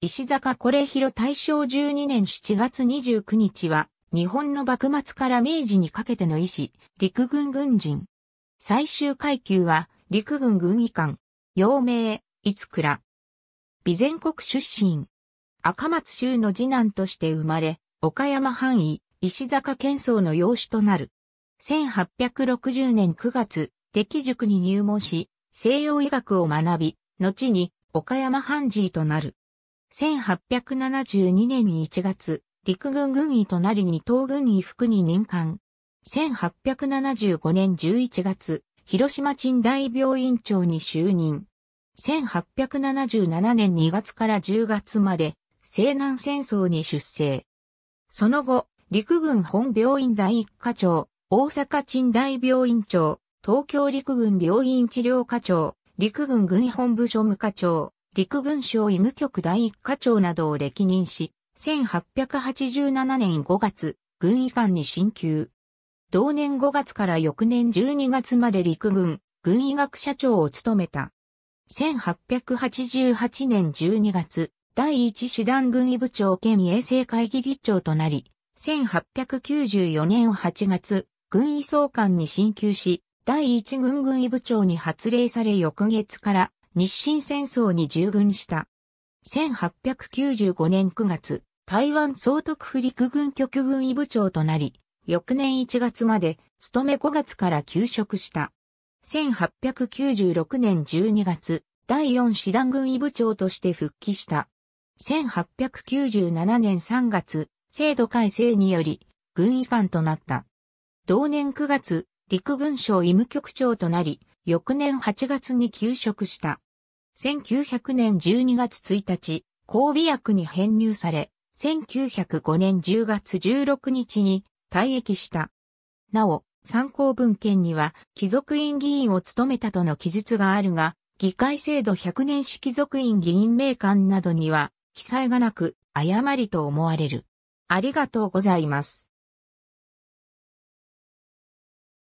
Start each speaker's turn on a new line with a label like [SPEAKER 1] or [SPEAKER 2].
[SPEAKER 1] 石坂これ広大正12年7月29日は、日本の幕末から明治にかけての医師、陸軍軍人。最終階級は、陸軍軍医官。陽明、いつくら。備前国出身。赤松州の次男として生まれ、岡山範囲、石坂県総の養子となる。1860年9月、敵塾に入門し、西洋医学を学び、後に岡山藩事となる。1872年1月、陸軍軍医となり二等軍医服に任官。1875年11月、広島鎮大病院長に就任。1877年2月から10月まで、西南戦争に出征。その後、陸軍本病院第一課長、大阪鎮大病院長、東京陸軍病院治療課長、陸軍軍本部庶務課長、陸軍省医務局第一課長などを歴任し、1887年5月、軍医官に進級。同年5月から翌年12月まで陸軍、軍医学社長を務めた。1888年12月、第一師団軍医部長兼衛生会議議長となり、1894年8月、軍医総監に進級し、第一軍軍医部長に発令され翌月から日清戦争に従軍した。1895年9月、台湾総督府陸軍局軍医部長となり、翌年1月まで、勤め5月から休職した。1896年12月、第4師団軍医部長として復帰した。1897年3月、制度改正により、軍医官となった。同年9月、陸軍省医務局長となり、翌年8月に休職した。1900年12月1日、抗戸薬に編入され、1905年10月16日に退役した。なお、参考文献には、貴族院議員を務めたとの記述があるが、議会制度100年式貴族院議員名官などには、記載がなく、誤りと思われる。ありがとうございます。